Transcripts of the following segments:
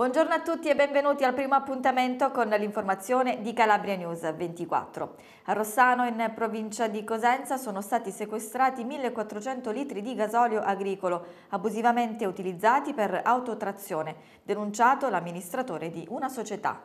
Buongiorno a tutti e benvenuti al primo appuntamento con l'informazione di Calabria News 24. A Rossano, in provincia di Cosenza, sono stati sequestrati 1.400 litri di gasolio agricolo abusivamente utilizzati per autotrazione, denunciato l'amministratore di una società.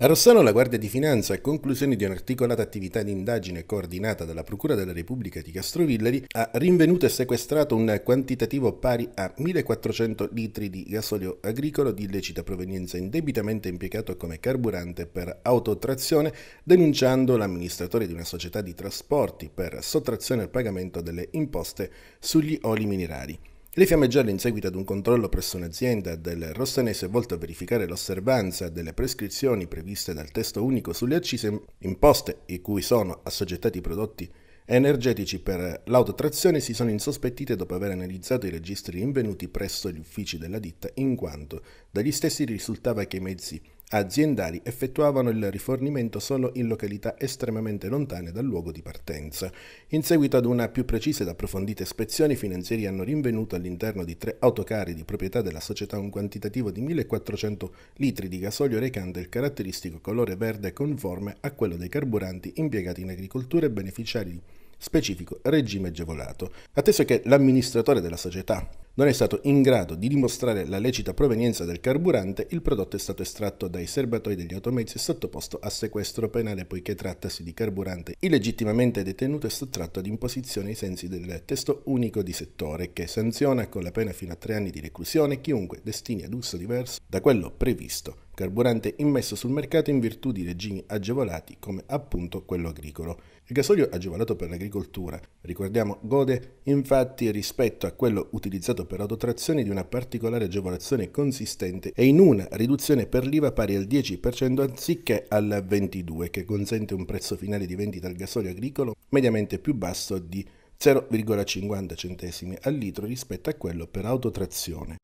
A Rossano la Guardia di Finanza, a conclusione di un'articolata attività di indagine coordinata dalla Procura della Repubblica di Castrovillari, ha rinvenuto e sequestrato un quantitativo pari a 1.400 litri di gasolio agricolo di illecita provenienza indebitamente impiegato come carburante per autotrazione, denunciando l'amministratore di una società di trasporti per sottrazione al pagamento delle imposte sugli oli minerari. Le fiamme gialle, in seguito ad un controllo presso un'azienda del Rossanese volto a verificare l'osservanza delle prescrizioni previste dal testo unico sulle accise imposte i cui sono assoggettati i prodotti energetici per l'autotrazione, si sono insospettite dopo aver analizzato i registri rinvenuti presso gli uffici della ditta, in quanto dagli stessi risultava che i mezzi aziendali effettuavano il rifornimento solo in località estremamente lontane dal luogo di partenza. In seguito ad una più precisa ed approfondita ispezione, i finanzieri hanno rinvenuto all'interno di tre autocarri di proprietà della società un quantitativo di 1400 litri di gasolio recante il caratteristico colore verde conforme a quello dei carburanti impiegati in agricoltura e beneficiari di specifico regime agevolato, atteso che l'amministratore della società non è stato in grado di dimostrare la lecita provenienza del carburante, il prodotto è stato estratto dai serbatoi degli automezzi e sottoposto a sequestro penale poiché trattasi di carburante illegittimamente detenuto e sottratto ad imposizione ai sensi del testo unico di settore che sanziona con la pena fino a tre anni di reclusione chiunque destini ad uso diverso da quello previsto carburante immesso sul mercato in virtù di regimi agevolati come appunto quello agricolo. Il gasolio agevolato per l'agricoltura, ricordiamo, gode infatti rispetto a quello utilizzato per autotrazione di una particolare agevolazione consistente e in una riduzione per l'IVA pari al 10% anziché al 22% che consente un prezzo finale di vendita al gasolio agricolo mediamente più basso di 0,50 centesimi al litro rispetto a quello per autotrazione.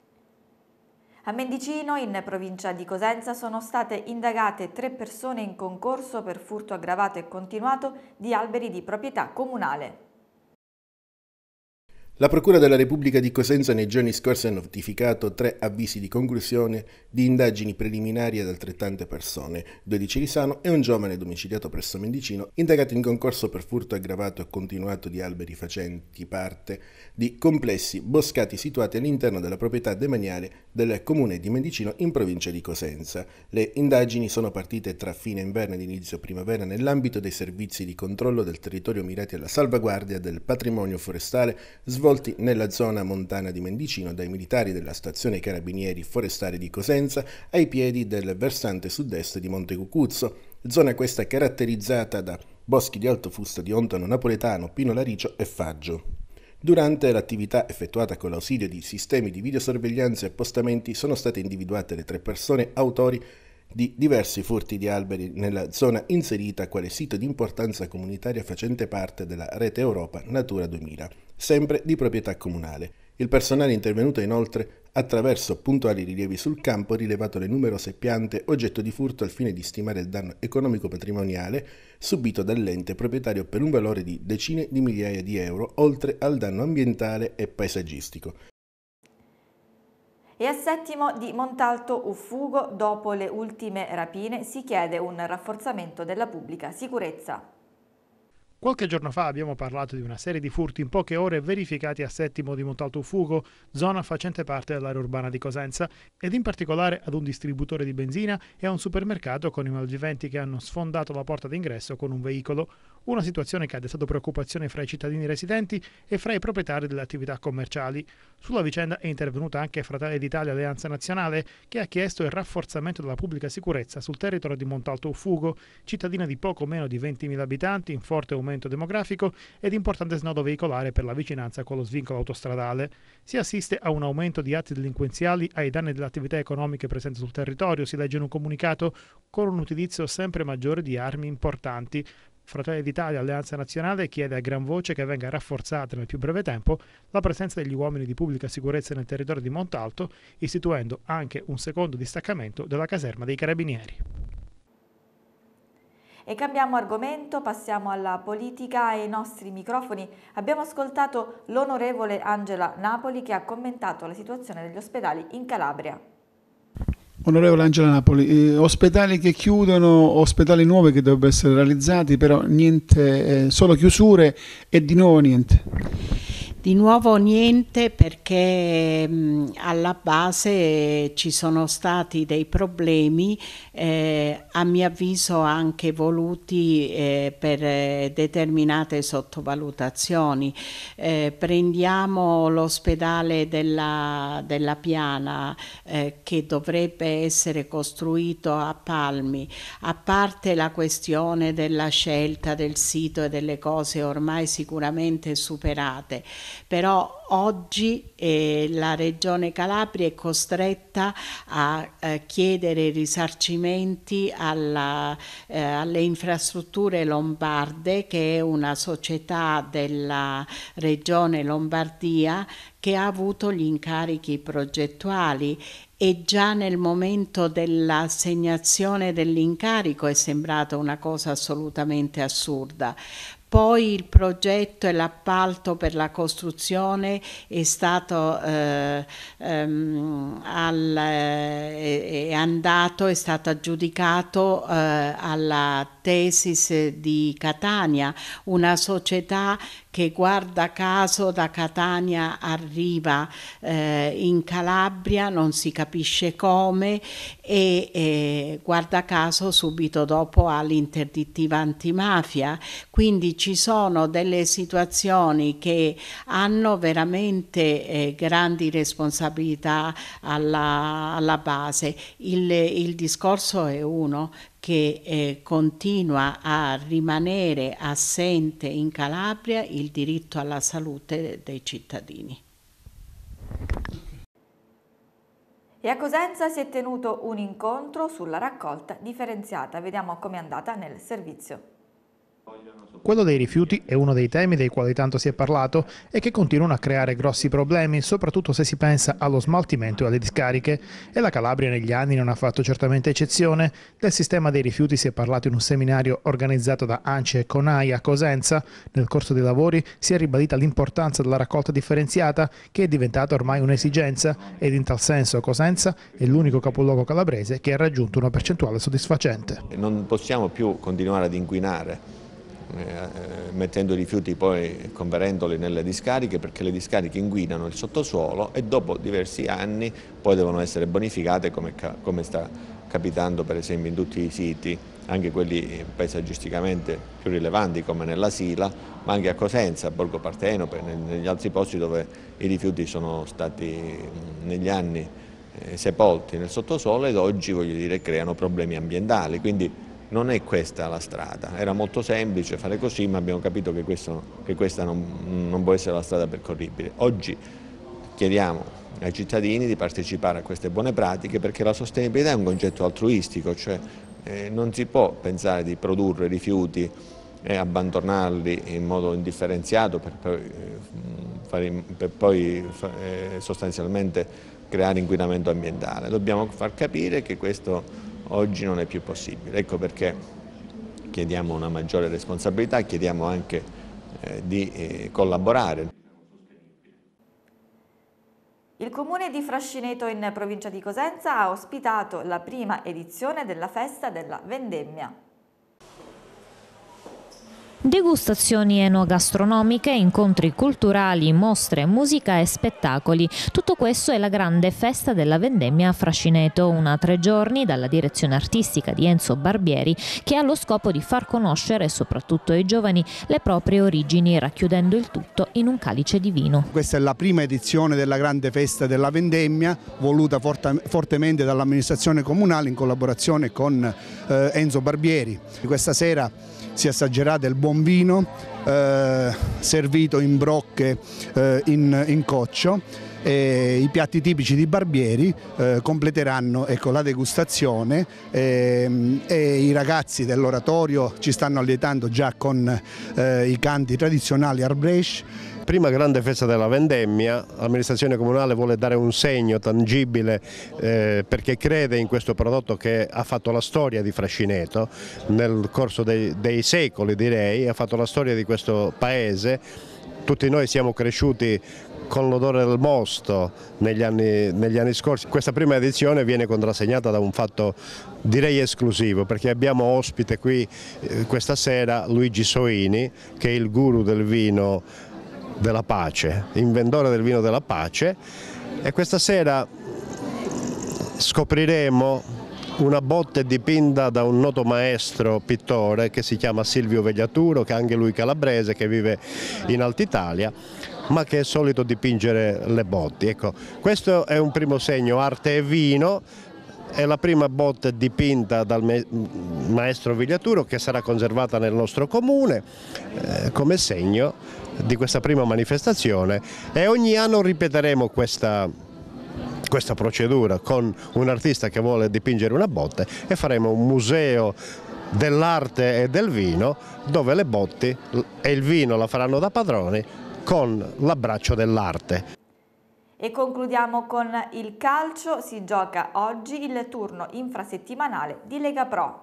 A Mendicino, in provincia di Cosenza, sono state indagate tre persone in concorso per furto aggravato e continuato di alberi di proprietà comunale. La Procura della Repubblica di Cosenza nei giorni scorsi ha notificato tre avvisi di conclusione di indagini preliminari ad altrettante persone, due di Cirisano e un giovane domiciliato presso Mendicino, indagato in concorso per furto aggravato e continuato di alberi facenti parte di complessi boscati situati all'interno della proprietà demaniale del comune di Mendicino in provincia di Cosenza. Le indagini sono partite tra fine inverno ed inizio primavera nell'ambito dei servizi di controllo del territorio mirati alla salvaguardia del patrimonio forestale sviluppato svolti nella zona montana di Mendicino dai militari della stazione Carabinieri Forestale di Cosenza ai piedi del versante sud-est di Monte Cucuzzo, zona questa caratterizzata da boschi di alto fusto di ontano napoletano, pino laricio e faggio. Durante l'attività effettuata con l'ausilio di sistemi di videosorveglianza e appostamenti sono state individuate le tre persone autori di diversi furti di alberi nella zona inserita quale sito di importanza comunitaria facente parte della rete Europa Natura 2000, sempre di proprietà comunale. Il personale intervenuto inoltre attraverso puntuali rilievi sul campo ha rilevato le numerose piante oggetto di furto al fine di stimare il danno economico-patrimoniale subito dall'ente proprietario per un valore di decine di migliaia di euro, oltre al danno ambientale e paesaggistico e a settimo di Montalto Uffugo, dopo le ultime rapine, si chiede un rafforzamento della pubblica sicurezza. Qualche giorno fa abbiamo parlato di una serie di furti in poche ore verificati a Settimo di Montalto Fugo, zona facente parte dell'area urbana di Cosenza, ed in particolare ad un distributore di benzina e a un supermercato con i malviventi che hanno sfondato la porta d'ingresso con un veicolo una situazione che ha destato preoccupazione fra i cittadini residenti e fra i proprietari delle attività commerciali. Sulla vicenda è intervenuta anche Fratelli d'Italia Alleanza Nazionale, che ha chiesto il rafforzamento della pubblica sicurezza sul territorio di Montalto Ufugo, cittadina di poco meno di 20.000 abitanti, in forte aumento demografico ed importante snodo veicolare per la vicinanza con lo svincolo autostradale. Si assiste a un aumento di atti delinquenziali ai danni delle attività economiche presenti sul territorio, si legge in un comunicato, con un utilizzo sempre maggiore di armi importanti. Fratelli d'Italia Alleanza Nazionale chiede a gran voce che venga rafforzata nel più breve tempo la presenza degli uomini di pubblica sicurezza nel territorio di Montalto, istituendo anche un secondo distaccamento della caserma dei Carabinieri. E cambiamo argomento, passiamo alla politica e ai nostri microfoni. Abbiamo ascoltato l'onorevole Angela Napoli che ha commentato la situazione degli ospedali in Calabria. Onorevole Angela Napoli, eh, ospedali che chiudono, ospedali nuovi che dovrebbero essere realizzati, però niente, eh, solo chiusure e di nuovo niente. Di nuovo niente perché mh, alla base ci sono stati dei problemi, eh, a mio avviso anche voluti eh, per eh, determinate sottovalutazioni. Eh, prendiamo l'ospedale della, della, Piana eh, che dovrebbe essere costruito a Palmi, a parte la questione della scelta del sito e delle cose ormai sicuramente superate però oggi eh, la Regione Calabria è costretta a eh, chiedere risarcimenti alla, eh, alle infrastrutture lombarde, che è una società della Regione Lombardia che ha avuto gli incarichi progettuali e già nel momento dell'assegnazione dell'incarico è sembrata una cosa assolutamente assurda. Poi il progetto e l'appalto per la costruzione è stato eh, ehm, al, eh, è andato, è stato aggiudicato eh, alla Tesis di Catania, una società che guarda caso da Catania arriva eh, in Calabria, non si capisce come e eh, guarda caso subito dopo ha l'interdittiva antimafia. Quindi ci sono delle situazioni che hanno veramente eh, grandi responsabilità alla, alla base. Il, il discorso è uno, che eh, continua a rimanere assente in Calabria il diritto alla salute dei cittadini. E a Cosenza si è tenuto un incontro sulla raccolta differenziata. Vediamo com'è andata nel servizio quello dei rifiuti è uno dei temi dei quali tanto si è parlato e che continuano a creare grossi problemi, soprattutto se si pensa allo smaltimento e alle discariche. E la Calabria negli anni non ha fatto certamente eccezione. Del sistema dei rifiuti si è parlato in un seminario organizzato da ANCE e CONAI a Cosenza. Nel corso dei lavori si è ribadita l'importanza della raccolta differenziata, che è diventata ormai un'esigenza, ed in tal senso Cosenza è l'unico capoluogo calabrese che ha raggiunto una percentuale soddisfacente. Non possiamo più continuare ad inquinare eh, eh, mettendo i rifiuti poi converendoli nelle discariche perché le discariche inguinano il sottosuolo e dopo diversi anni poi devono essere bonificate come, come sta capitando per esempio in tutti i siti, anche quelli paesaggisticamente più rilevanti come nella Sila, ma anche a Cosenza, a Borgo Parteno, negli altri posti dove i rifiuti sono stati negli anni eh, sepolti nel sottosuolo ed oggi voglio dire creano problemi ambientali. Quindi non è questa la strada, era molto semplice fare così ma abbiamo capito che, questo, che questa non, non, può essere la strada percorribile. Oggi chiediamo ai cittadini di partecipare a queste buone pratiche perché la sostenibilità è un concetto altruistico, cioè eh, non si può pensare di produrre rifiuti e abbandonarli in modo indifferenziato per poi, eh, fare, per poi eh, sostanzialmente creare inquinamento ambientale. Dobbiamo far capire che questo oggi non è più possibile. Ecco perché chiediamo una maggiore responsabilità, chiediamo anche eh, di eh, collaborare. Il comune di Frascineto in provincia di Cosenza ha ospitato la prima edizione della festa della vendemmia. Degustazioni enogastronomiche, incontri culturali, mostre, musica e spettacoli. Tutto questo è la grande festa della vendemmia a Frascineto, una tre giorni dalla direzione artistica di Enzo Barbieri, che ha lo scopo di far conoscere, soprattutto ai giovani, le proprie origini, racchiudendo il tutto in un calice di vino. Questa è la prima edizione della grande festa della vendemmia, voluta fortemente dall'amministrazione comunale in collaborazione con eh, Enzo Barbieri. Questa sera si assaggerà del buon vino eh, servito in brocche eh, in, in coccio e i piatti tipici di Barbieri eh, completeranno ecco, la degustazione e, ehm, e i ragazzi dell'oratorio ci stanno allietando già con eh, i canti tradizionali Arbrecht. prima grande festa della vendemmia, l'amministrazione comunale vuole dare un segno tangibile eh, perché crede in questo prodotto che ha fatto la storia di Frascineto nel corso dei, dei secoli direi, ha fatto la storia di questo paese tutti noi siamo cresciuti con l'odore del mosto negli anni, negli anni, scorsi. Questa prima edizione viene contrassegnata da un fatto direi esclusivo perché abbiamo ospite qui eh, questa sera Luigi Soini che è il guru del vino della pace, inventore del vino della pace e questa sera scopriremo una botte dipinta da un noto maestro pittore che si chiama Silvio Vegliaturo, che è anche lui calabrese, che vive in Altitalia, ma che è solito dipingere le botti. Ecco, questo è un primo segno, arte e vino, è la prima botte dipinta dal maestro Vegliaturo che sarà conservata nel nostro comune eh, come segno di questa prima manifestazione e ogni anno ripeteremo questa, questa procedura con un artista che vuole dipingere una botte e faremo un museo dell'arte e del vino dove le botti e il vino la faranno da padroni con l'abbraccio dell'arte. E concludiamo con il calcio, si gioca oggi il turno infrasettimanale di Lega Pro.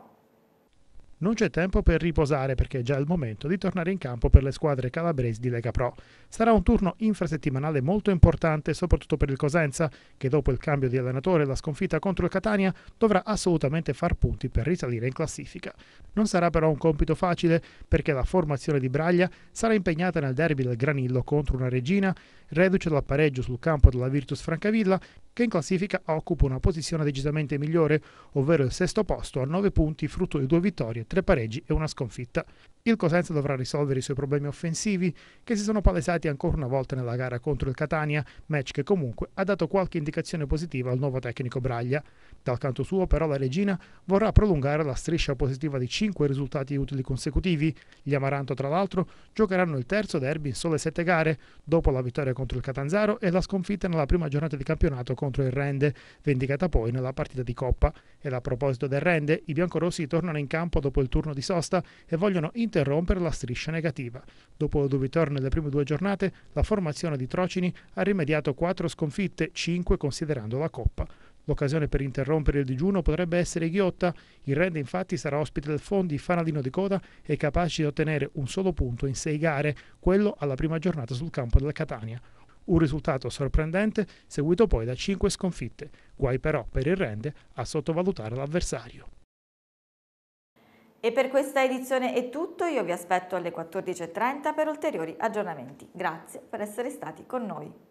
Non c'è tempo per riposare perché è già il momento di tornare in campo per le squadre calabresi di Lega Pro. Sarà un turno infrasettimanale molto importante soprattutto per il Cosenza che dopo il cambio di allenatore e la sconfitta contro il Catania dovrà assolutamente far punti per risalire in classifica. Non sarà però un compito facile perché la formazione di Braglia sarà impegnata nel derby del Granillo contro una regina reduce dal pareggio sul campo della Virtus Francavilla, che in classifica occupa una posizione decisamente migliore, ovvero il sesto posto a 9 punti frutto di due vittorie, tre pareggi e una sconfitta. Il Cosenza dovrà risolvere i suoi problemi offensivi che si sono palesati ancora una volta nella gara contro il Catania, match che comunque ha dato qualche indicazione positiva al nuovo tecnico Braglia. Dal canto suo però la Regina vorrà prolungare la striscia positiva di 5 risultati utili consecutivi. Gli Amaranto tra l'altro giocheranno il terzo derby in sole 7 gare dopo la vittoria contro contro il Catanzaro e la sconfitta nella prima giornata di campionato contro il Rende, vendicata poi nella partita di Coppa. E a proposito del Rende, i biancorossi tornano in campo dopo il turno di sosta e vogliono interrompere la striscia negativa. Dopo due vittorie nelle prime due giornate, la formazione di Trocini ha rimediato quattro sconfitte, cinque considerando la Coppa. L'occasione per interrompere il digiuno potrebbe essere Ghiotta. Il Rende infatti sarà ospite del Fondi fanalino di coda e capace di ottenere un solo punto in sei gare, quello alla prima giornata sul campo della Catania. Un risultato sorprendente seguito poi da cinque sconfitte. Guai però per il Rende a sottovalutare l'avversario. E per questa edizione è tutto, io vi aspetto alle 14.30 per ulteriori aggiornamenti. Grazie per essere stati con noi.